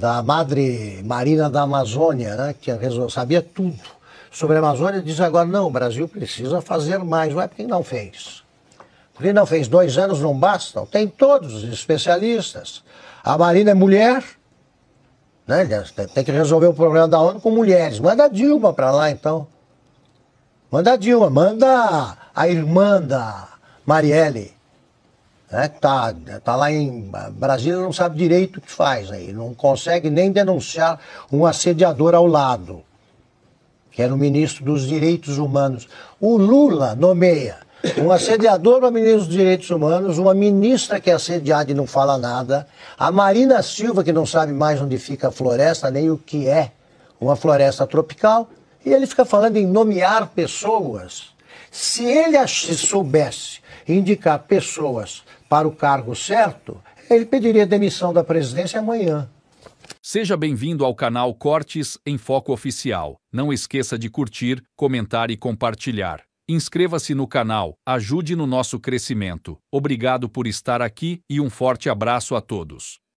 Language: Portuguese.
da Madre Marina da Amazônia, né, que sabia tudo sobre a Amazônia, diz agora, não, o Brasil precisa fazer mais. Ué, por que não fez? Por que não fez? Dois anos não bastam? Tem todos os especialistas. A Marina é mulher, né, é, tem que resolver o problema da ONU com mulheres. Manda a Dilma para lá, então. Manda a Dilma, manda a irmã da Marielle né, que está tá lá em Brasília não sabe direito o que faz aí, não consegue nem denunciar um assediador ao lado, que era o ministro dos Direitos Humanos. O Lula nomeia um assediador para ministro dos Direitos Humanos, uma ministra que é assediada e não fala nada, a Marina Silva, que não sabe mais onde fica a floresta, nem o que é uma floresta tropical, e ele fica falando em nomear pessoas. Se ele soubesse indicar pessoas para o cargo certo, ele pediria demissão da presidência amanhã. Seja bem-vindo ao canal Cortes em Foco Oficial. Não esqueça de curtir, comentar e compartilhar. Inscreva-se no canal, ajude no nosso crescimento. Obrigado por estar aqui e um forte abraço a todos.